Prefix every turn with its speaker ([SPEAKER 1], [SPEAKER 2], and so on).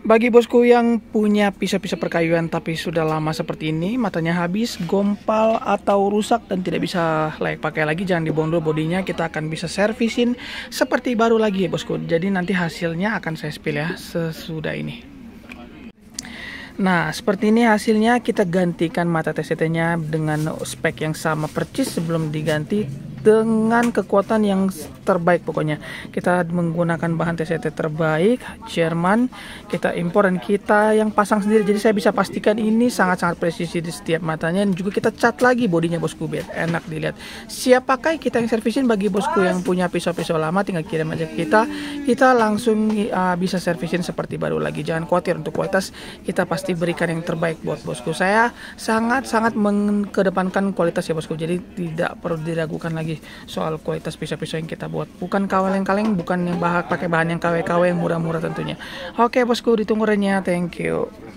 [SPEAKER 1] Bagi bosku yang punya pisau-pisau perkayuan tapi sudah lama seperti ini, matanya habis, gompal atau rusak dan tidak bisa layak pakai lagi, jangan dibuang bodinya, kita akan bisa servisin seperti baru lagi ya bosku. Jadi nanti hasilnya akan saya spill ya sesudah ini. Nah, seperti ini hasilnya kita gantikan mata TCT-nya dengan spek yang sama percis sebelum diganti dengan kekuatan yang terbaik pokoknya. Kita menggunakan bahan TCT terbaik Jerman, kita impor dan kita yang pasang sendiri. Jadi saya bisa pastikan ini sangat-sangat presisi di setiap matanya dan juga kita cat lagi bodinya bosku biar enak dilihat. Siap pakai kita yang servisin bagi bosku yang punya pisau-pisau lama tinggal kirim aja kita. Kita langsung uh, bisa servisin seperti baru lagi. Jangan khawatir untuk kualitas kita pasti berikan yang terbaik buat bosku. Saya sangat-sangat mengedepankan kualitas ya bosku. Jadi tidak perlu diragukan lagi lagi soal kualitas pisau-pisau yang kita buat. Bukan kaleng-kaleng, bukan yang bahan pakai bahan yang KW-KW yang murah-murah tentunya. Oke, bosku ditunggu renyah. Thank you.